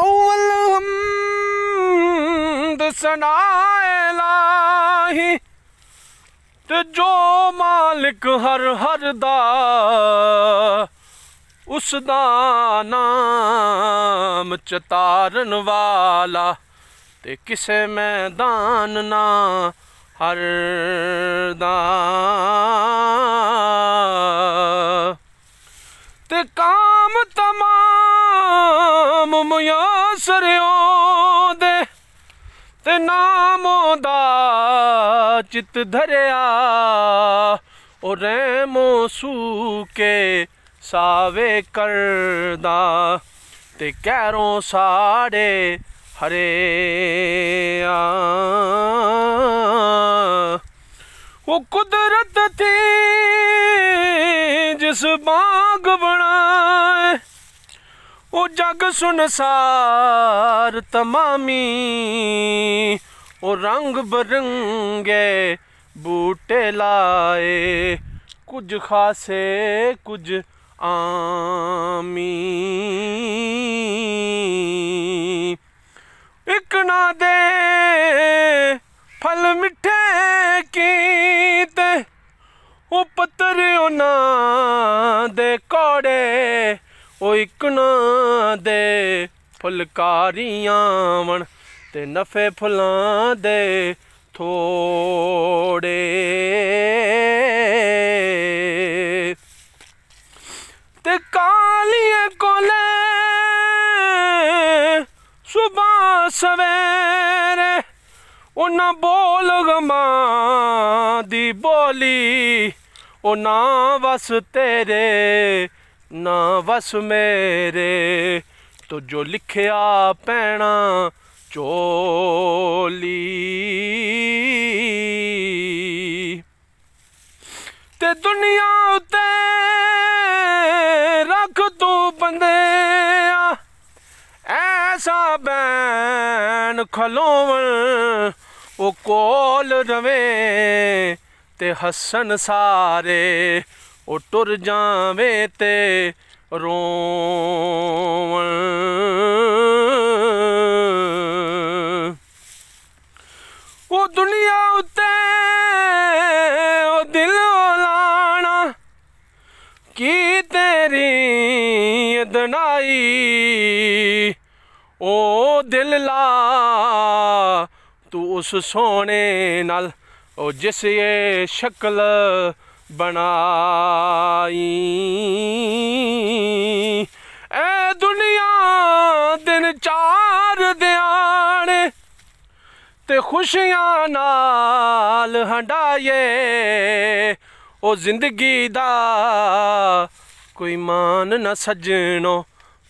अवल सनाए तो जो मालिक हर हर दा उस नाम चतारन वाला ते किसे मैदान ना हर दान ਅਸਰਿਓ ਦੇ ਤੇ ਨਾਮੋਂ ਦਾ ਚਿਤ ਧਰਿਆ ਉਹ ਰਹਿਮੋ ਸੂਕੇ ਸਾਵੇ ਕਰਦਾ ਤੇ ਕਹਿਰੋਂ ਸਾੜੇ ਹਰੇ ਆ ਉਹ ਕੁਦਰਤ ਤੇ ਜਿਸ ਬਾਗ ਬਣਾਏ ਉਹ ਜਗ ਸੁਨਸਾਰ ਤਮਾਮੀ ਉਹ ਰੰਗ ਬਰੰਗੇ ਬੂਟੇ ਲਾਏ ਕੁਝ ਖਾਸੇ ਕੁਝ ਆਮੀ ਇੱਕ ਨਾ ਦੇ ਫਲ ਮਿੱਠੇ ਕੀਤੇ ਉਹ ਪੱਤਰ ਉਹਨਾਂ ਦੇ ਕੋੜੇ ਉਹ ਨਾ ਦੇ ਫੁਲਕਾਰੀਆਂ ਵਣ ਤੇ ਨਫੇ ਫੁਲਾਂ ਦੇ ਥੋੜੇ ਤੇ ਕਾਲੀਏ ਕੋਲੇ ਸੁਬਾ ਸਵੇਰੇ ਉਹਨਾਂ ਬੋਲ ਗਮਾ ਦੀ ਬੋਲੀ ਉਹ ਨਾ ਵਸ ਤੇਰੇ ਨਾ ਵਸ ਮੇਰੇ ਤੋ ਜੋ ਲਿਖਿਆ ਪੈਣਾ ਚੋਲੀ ਤੇ ਦੁਨੀਆ ਉਤੇ ਰੱਖ ਤੂੰ ਬੰਦਿਆ ਐਸਾ ਬੈਨ ਖਲੋਵਣ ਉਹ ਕੋਲ ਰਵੇ ਤੇ ਹਸਨ ਸਾਰੇ ਉਹ ਟੁਰ ਜਾਵੇ ਤੇ ਰੋਵਣ ਉਹ ਦੁਨੀਆ ਉੱਤੇ ਉਹ ਦਿਲ ਲਾਣਾ ਕੀ ਤੇਰੀ ਅਦਨਾਈ ਉਹ ਦਿਲ ਲਾ ਤੂੰ ਉਸ ਸੋਹਣੇ ਨਾਲ ਉਹ ਜਿਸ ਇਹ ਸ਼ਕਲ ਬਣਾਈ ਐ ਦੁਨੀਆ ਦਿਨ ਚਾਰ ਦਿਆਣੇ ਤੇ ਖੁਸ਼ੀਆਂ ਨਾਲ ਹੰਡਾਏ ਉਹ ਜ਼ਿੰਦਗੀ ਦਾ ਕੋਈ ਮਾਨ ਨਾ ਸਜਣੋ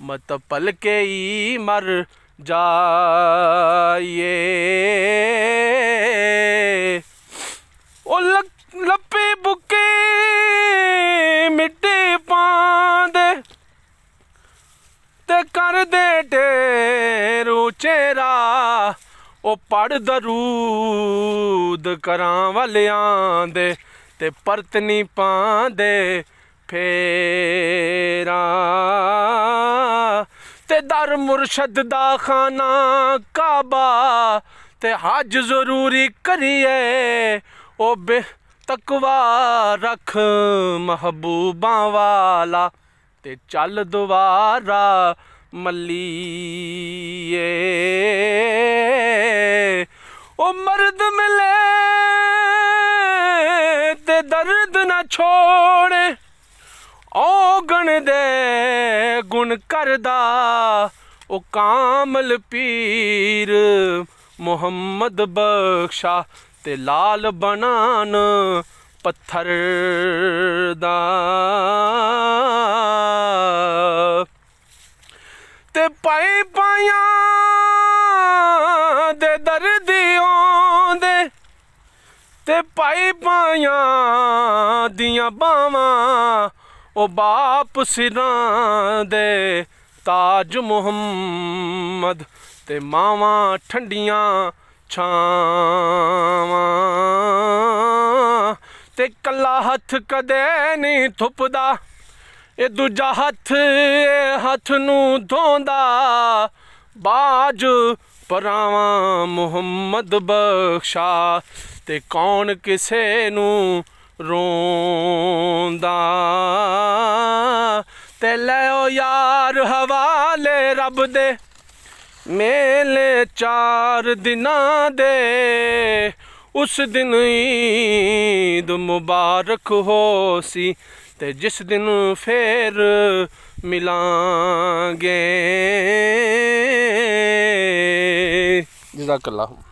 ਮਤ ਪਲਕੇ ਹੀ ਮਰ ਜਾਈਏ ਤੇ ਕਰਦੇ ਢੇਰੂ ਚੇਰਾ ਉਹ ਪੜ ਦਰੂਦ ਕਰਾਂ ਵਾਲਿਆਂ ਦੇ ਤੇ ਪਰਤ ਨਹੀਂ ਪਾਂਦੇ ਫੇਰਾ ਤੇ ਦਰ ਮੁਰਸ਼ਦ ਦਾ ਖਾਨਾ ਕਾਬਾ ਤੇ ਹਜ ਜ਼ਰੂਰੀ ਕਰੀਏ ਉਹ ਬੇ ਤਕਵਾ ਰੱਖ ਮਹਬੂਬਾਂ ਵਾਲਾ ਤੇ ਚੱਲ ਦੁਆਰਾ ਮੱਲੀਏ ਉਹ ਮਰਦ ਮਿਲੇ ਤੇ ਦਰਦ ਨਾ ਛੋੜ ਓ ਗਣ ਦੇ ਗੁਣ ਕਰਦਾ ਉਹ ਕਾਮਲ ਪੀਰ ਮੁਹੰਮਦ ਬਖਸ਼ਾ ਤੇ ਲਾਲ ਬਨਾਨ ਪੱਥਰ ਦਾ ਤੇ ਪਾਈ ਪਾਇਆ ਦੇ ਦਰਦ ਆਉਂਦੇ ਤੇ ਪਾਈ ਪਾਇਆ ਦੀਆਂ ਬਾਵਾਂ ਉਹ ਬਾਪ ਸਿਰਾਂ ਦੇ ਤਾਜ ਮੁਹੰਮਦ ਤੇ ਮਾਵਾਂ ਠੰਡੀਆਂ ਛਾਵਾਂ ਤੇ ਕੱਲਾ ਹੱਥ ਕਦੇ ਨਹੀਂ ਥੁੱਪਦਾ ਇਹ ਦੂਜਾ ਹੱਥ ਹੱਥ ਨੂੰ ਧੋਂਦਾ ਬਾਜ ਪਰਾਵਾ ਮੁਹੰਮਦ ਬਖਸ਼ਾ ਤੇ ਕੌਣ ਕਿਸੇ ਨੂੰ ਰੋਂਦਾ ਤੇ ਲੈ ਓ ਯਾਰ ਹਵਾਲੇ ਰੱਬ ਦੇ ਮੇਲੇ ਚਾਰ ਦਿਨਾਂ ਦੇ ਉਸ ਦਿਨ ਈਦ ਮੁਬਾਰਕ ਹੋ ਸੀ ਤੇ ਜਿਸ ਦਿਨ ਫੇਰ ਮਿਲਾਂਗੇ ਜਜ਼ਾਕ ਅੱਲਾਹ